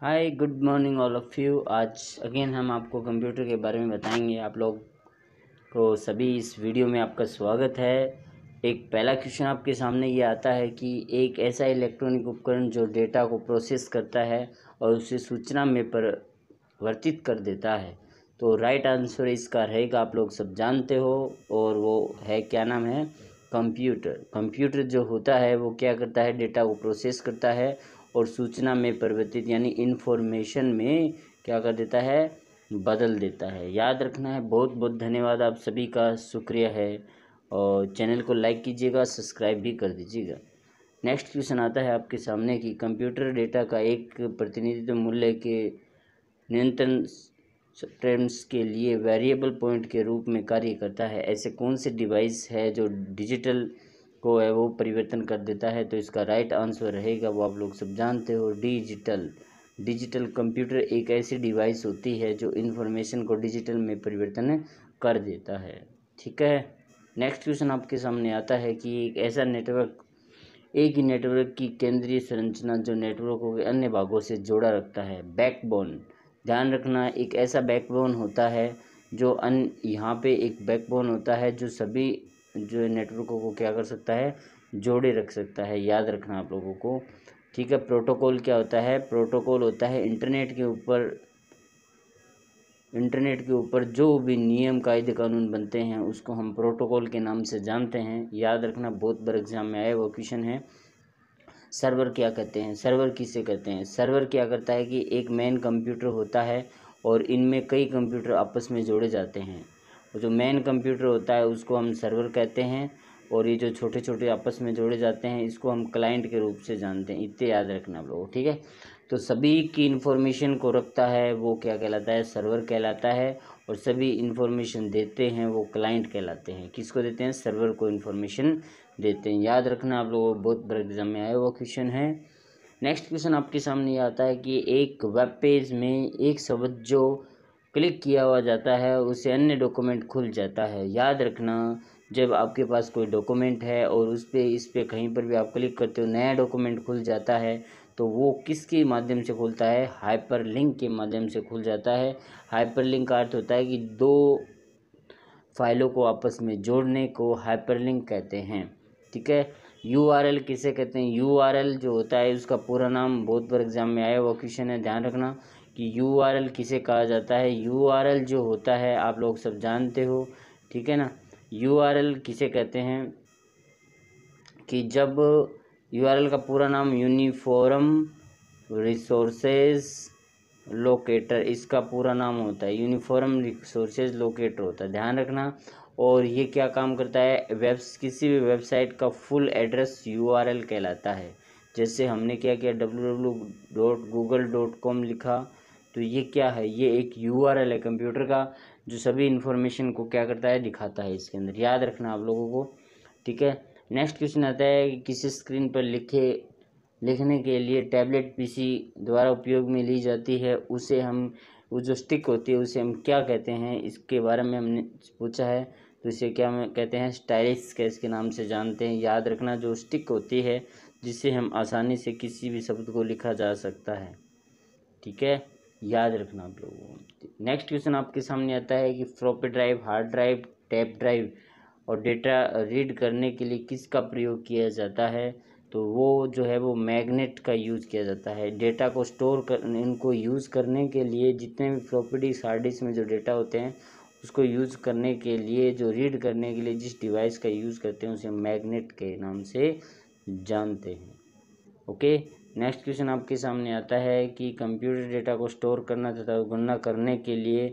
hi good morning all of you आज again हम आपको कंप्यूटर के बारे में बताएंगे आप लोग को तो सभी इस वीडियो में आपका स्वागत है एक पहला क्वेश्चन आपके सामने ये आता है कि एक ऐसा इलेक्ट्रॉनिक उपकरण जो डेटा को प्रोसेस करता है और उसे सूचना में परिवर्तित कर देता है तो राइट आंसर इसका रहेगा आप लोग सब जानते हो और वो है क्या नाम है कंप्यूटर कंप्यूटर जो होता है वो क्या करता है डेटा को प्रोसेस करता है और सूचना में परिवर्तित यानी इन्फॉर्मेशन में क्या कर देता है बदल देता है याद रखना है बहुत बहुत धन्यवाद आप सभी का शुक्रिया है और चैनल को लाइक कीजिएगा सब्सक्राइब भी कर दीजिएगा नेक्स्ट क्वेश्चन आता है आपके सामने कि कंप्यूटर डेटा का एक प्रतिनिधित्व मूल्य के नियंत्रण ट्रेंड्स के लिए वेरिएबल पॉइंट के रूप में कार्य करता है ऐसे कौन से डिवाइस है जो डिजिटल को है वो परिवर्तन कर देता है तो इसका राइट आंसर रहेगा वो आप लोग सब जानते हो डिजिटल डिजिटल कंप्यूटर एक ऐसी डिवाइस होती है जो इन्फॉर्मेशन को डिजिटल में परिवर्तन कर देता है ठीक है नेक्स्ट क्वेश्चन आपके सामने आता है कि एक ऐसा नेटवर्क एक ही नेटवर्क की केंद्रीय संरचना जो नेटवर्क को अन्य भागों से जोड़ा रखता है बैकबोन ध्यान रखना एक ऐसा बैकबोन होता है जो अन यहाँ पे एक बैकबोन होता है जो सभी जो है नेटवर्कों को क्या कर सकता है जोड़े रख सकता है याद रखना आप लोगों को ठीक है प्रोटोकॉल क्या होता है प्रोटोकॉल होता है इंटरनेट के ऊपर इंटरनेट के ऊपर जो भी नियम कायदे कानून बनते हैं उसको हम प्रोटोकॉल के नाम से जानते हैं याद रखना बहुत बार एग्जाम में आया वो क्वेश्चन है सर्वर क्या कहते हैं सर्वर किसे कहते हैं सर्वर क्या करता है कि एक मेन कंप्यूटर होता है और इनमें कई कंप्यूटर आपस में जोड़े जाते हैं और जो मेन कंप्यूटर होता है उसको हम सर्वर कहते हैं और ये जो छोटे छोटे आपस में जोड़े जाते हैं इसको हम क्लाइंट के रूप से जानते हैं इतने याद रखना आप लोग ठीक है तो सभी की इन्फॉर्मेशन को रखता है वो क्या कहलाता है सर्वर कहलाता है और सभी इन्फॉर्मेशन देते हैं वो क्लाइंट कहलाते हैं किसको देते हैं सर्वर को इन्फॉर्मेशन देते हैं याद रखना आप लोगों बहुत बड़े एग्जाम में आया हुआ क्वेश्चन है नेक्स्ट क्वेश्चन आपके सामने आता है कि एक वेब पेज में एक शब्द जो क्लिक किया हुआ जाता है उससे अन्य डॉक्यूमेंट खुल जाता है याद रखना जब आपके पास कोई डॉक्यूमेंट है और उस पर इस पर कहीं पर भी आप क्लिक करते हो नया डॉक्यूमेंट खुल जाता है तो वो किसके माध्यम से खुलता है हाइपर लिंक के माध्यम से खुल जाता है हाइपर लिंक का अर्थ होता है कि दो फाइलों को आपस में जोड़ने को हाइपर लिंक कहते हैं ठीक है यू आर एल किसे कहते हैं यू आर एल जो होता है उसका पूरा नाम बहुत बार एग्जाम में आया हुआ क्वेश्चन है ध्यान रखना कि यू आर एल किसे कहा जाता है यू आर एल जो होता है आप लोग सब जानते हो ठीक है ना यू आर एल किसे कहते हैं कि जब यू आर एल का पूरा नाम यूनिफॉर्म रिसोर्सेज लोकेटर इसका पूरा नाम होता है यूनिफॉर्म रिसोर्सेज लोकेटर होता है ध्यान रखना और ये क्या काम करता है वेब्स किसी भी वेबसाइट का फुल एड्रेस यू कहलाता है जैसे हमने क्या किया डब्ल्यू लिखा तो ये क्या है ये एक यू है कंप्यूटर का जो सभी इन्फॉर्मेशन को क्या करता है दिखाता है इसके अंदर याद रखना आप लोगों को ठीक है नेक्स्ट क्वेश्चन आता है कि किसी स्क्रीन पर लिखे लिखने के लिए टैबलेट पीसी द्वारा उपयोग में ली जाती है उसे हम वो जो स्टिक होती है उसे हम क्या कहते हैं इसके बारे में हमने पूछा है तो इसे क्या कहते हैं स्टाइलिश स्केच के नाम से जानते हैं याद रखना जो स्टिक होती है जिससे हम आसानी से किसी भी शब्द को लिखा जा सकता है ठीक है याद रखना आप लोगों नेक्स्ट क्वेश्चन आपके सामने आता है कि floppy drive hard drive tape drive और डेटा रीड करने के लिए किसका प्रयोग किया जाता है तो वो जो है वो मैग्नेट का यूज़ किया जाता है डेटा को स्टोर कर इनको यूज़ करने के लिए जितने भी प्रॉपर्टी हार्ड डिस्क में जो डेटा होते हैं उसको यूज़ करने के लिए जो रीड करने के लिए जिस डिवाइस का यूज़ करते हैं उसे मैग्नेट के नाम से जानते हैं ओके नेक्स्ट क्वेश्चन आपके सामने आता है कि कंप्यूटर डेटा को स्टोर करना तथा गणना करने के लिए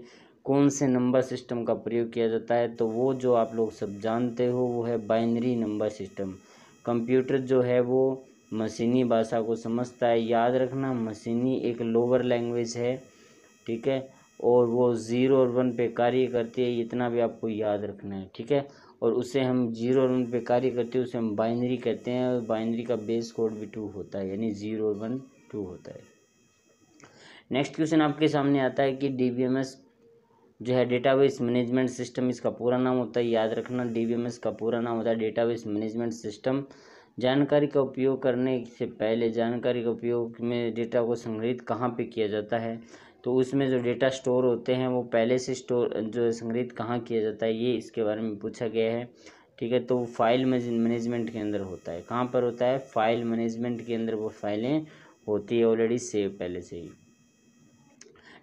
कौन से नंबर सिस्टम का प्रयोग किया जाता है तो वो जो आप लोग सब जानते हो वो है बाइनरी नंबर सिस्टम कंप्यूटर जो है वो मशीनी भाषा को समझता है याद रखना मशीनी एक लोअर लैंग्वेज है ठीक है और वो ज़ीरो और वन पे कार्य करती है इतना भी आपको याद रखना है ठीक है और उसे हम जीरो और वन पे कार्य करते हैं उसे हम बाइनरी कहते हैं और बाइनरी का बेस कोड भी टू होता है यानी ज़ीरो और वन टू होता है नेक्स्ट क्वेश्चन आपके सामने आता है कि डी जो है डेटाबेस मैनेजमेंट सिस्टम इसका पूरा नाम होता है याद रखना डीबीएमएस का पूरा नाम होता है डेटाबेस मैनेजमेंट सिस्टम जानकारी का उपयोग करने से पहले जानकारी का उपयोग में डेटा को संग्रहित कहाँ पे किया जाता है तो उसमें जो डेटा स्टोर होते हैं वो पहले से स्टोर जो संग्रहित कहाँ किया जाता है ये इसके बारे में पूछा गया है ठीक है तो फाइल मैनेजमेंट के अंदर होता है कहाँ पर होता है फाइल मैनेजमेंट के अंदर वो फाइलें होती है ऑलरेडी सेव पहले से ही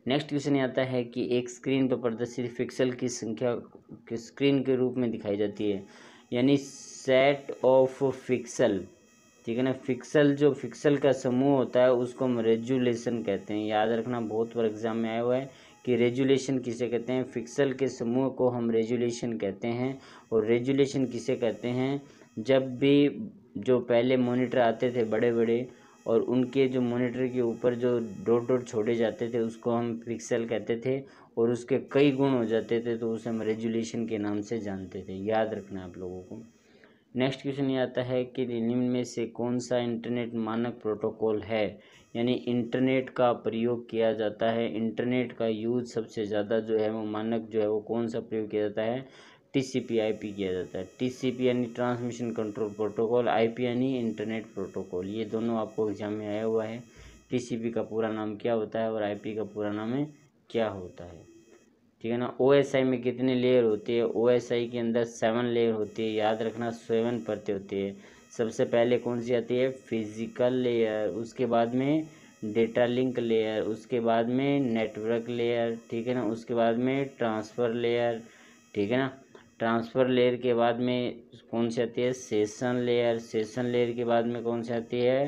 नेक्स्ट क्वेश्चन आता है कि एक स्क्रीन पर प्रदर्शित पिक्सल की संख्या स्क्रीन के रूप में दिखाई जाती है यानी सेट ऑफ पिक्सल ठीक है ना फिक्सल जो फिक्सल का समूह होता है उसको हम रेजुलेशन कहते हैं याद रखना बहुत बार एग्जाम में आया हुआ है कि रेजुलेशन किसे कहते हैं फिक्सल के समूह को हम रेजुलेशन कहते हैं और रेजुलेशन किसे कहते हैं जब भी जो पहले मोनीटर आते थे बड़े बड़े और उनके जो मोनीटर के ऊपर जो डोट डोट छोड़े जाते थे उसको हम फिक्सल कहते थे और उसके कई गुण हो जाते थे तो उसे हम रेजुलेशन के नाम से जानते थे याद रखना आप लोगों को नेक्स्ट क्वेश्चन ये आता है कि निम्न में से कौन सा इंटरनेट मानक प्रोटोकॉल है यानी इंटरनेट का प्रयोग किया जाता है इंटरनेट का यूज सबसे ज़्यादा जो है वो मानक जो है वो कौन सा प्रयोग किया जाता है टीसीपी/आईपी किया जाता है टीसीपी यानी ट्रांसमिशन कंट्रोल प्रोटोकॉल आईपी यानी इंटरनेट प्रोटोकॉल ये दोनों आपको एग्जाम में आया हुआ है टीसीपी का पूरा नाम क्या होता है और आईपी का पूरा नाम है क्या होता है ठीक है ना ओ एस आई में कितने लेयर होती है ओ एस आई के अंदर सेवन लेयर होती है याद रखना सेवन परतें होती है सबसे पहले कौन सी आती है फिजिकल लेयर उसके बाद में डेटा लिंक लेयर उसके बाद में नेटवर्क लेयर ठीक है ना उसके बाद में ट्रांसफ़र लेयर ठीक है ना ट्रांसफ़र लेयर के बाद में कौन सी आती है सेशन लेयर सेशन लेयर के बाद में कौन सी आती है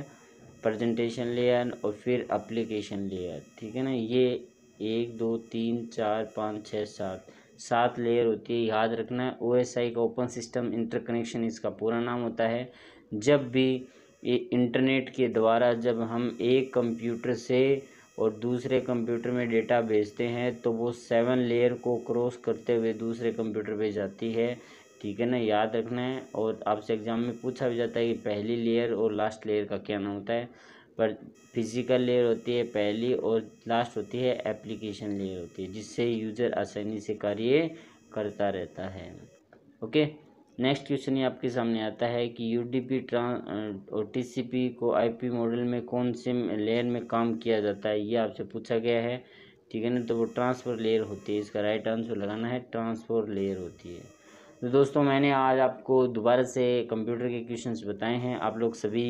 प्रेजेंटेशन लेयर और फिर एप्लीकेशन लेयर ठीक है ना ये एक दो तीन चार पाँच छः सात सात लेयर होती है याद रखना है ओ एस आई का ओपन सिस्टम इंटरकनेक्शन इसका पूरा नाम होता है जब भी इंटरनेट के द्वारा जब हम एक कंप्यूटर से और दूसरे कंप्यूटर में डेटा भेजते हैं तो वो सेवन लेयर को क्रॉस करते हुए दूसरे कंप्यूटर पे जाती है ठीक है ना याद रखना है और आपसे एग्ज़ाम में पूछा भी जाता है कि पहली लेयर और लास्ट लेयर का क्या नाम होता है पर फिज़िकल लेयर होती है पहली और लास्ट होती है एप्लीकेशन लेयर होती है जिससे यूज़र आसानी से कार्य करता रहता है ओके नेक्स्ट क्वेश्चन ये आपके सामने आता है कि U D P trans T C P को आई पी मॉडल में कौन से लेयर में काम किया जाता है ये आपसे पूछा गया है ठीक है ना तो वो ट्रांसफर लेयर होती है इसका राइट आंसर लगाना है ट्रांसफर लेयर होती है तो दोस्तों मैंने आज आपको दोबारा से कंप्यूटर के क्वेश्चंस बताए हैं आप लोग सभी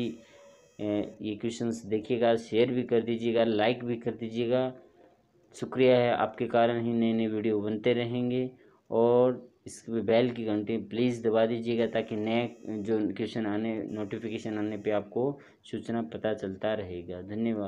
ये क्वेश्चंस देखिएगा शेयर भी कर दीजिएगा लाइक भी कर दीजिएगा शुक्रिया है आपके कारण ही नए नए वीडियो बनते रहेंगे और इस बेल की घंटी प्लीज़ दबा दीजिएगा ताकि नए जो क्वेश्चन आने नोटिफिकेशन आने पे आपको सूचना पता चलता रहेगा धन्यवाद